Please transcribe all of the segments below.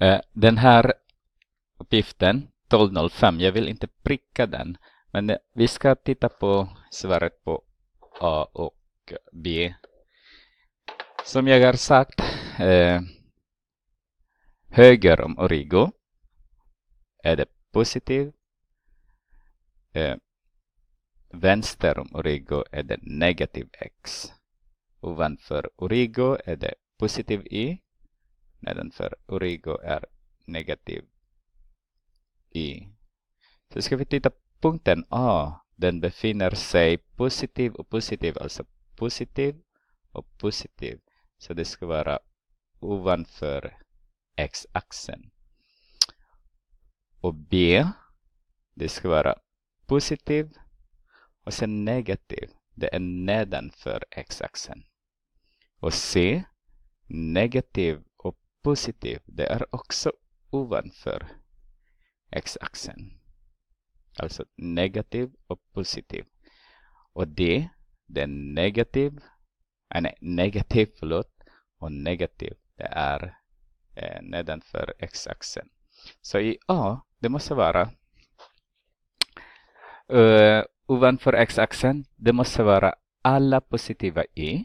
Eh, den här uppgiften 1205, jag vill inte pricka den. Men eh, vi ska titta på svaret på A och B. Som jag har sagt, eh, höger om origo är det positiv. vänster om origo är det negativ x. Ovanför origo är det positiv y nedanför Origo är negativ i. Så ska vi titta på punkten A. Den befinner sig positiv och positiv, alltså positiv och positiv. Så det ska vara ovanför x-axeln. Och B, det ska vara positiv och sen negativ. Det är nedanför x-axeln. Och C, negativ positiv, det är också ovanför x-axeln. Alltså negativ och positiv. Och det, det är negativ, äh, nej, negativ, förlåt, och negativ, det är eh, nedanför x-axeln. Så i A, det måste vara uh, ovanför x-axeln, det måste vara alla positiva i,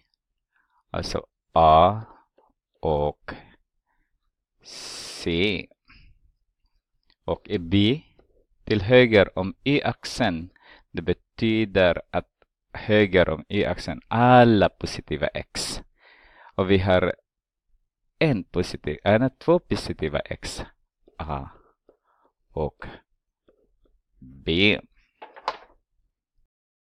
alltså A och C. Och B till höger om y-axeln. E Det betyder att höger om y-axeln e alla positiva x. Och vi har en positiv, äh, två positiva x. A och B.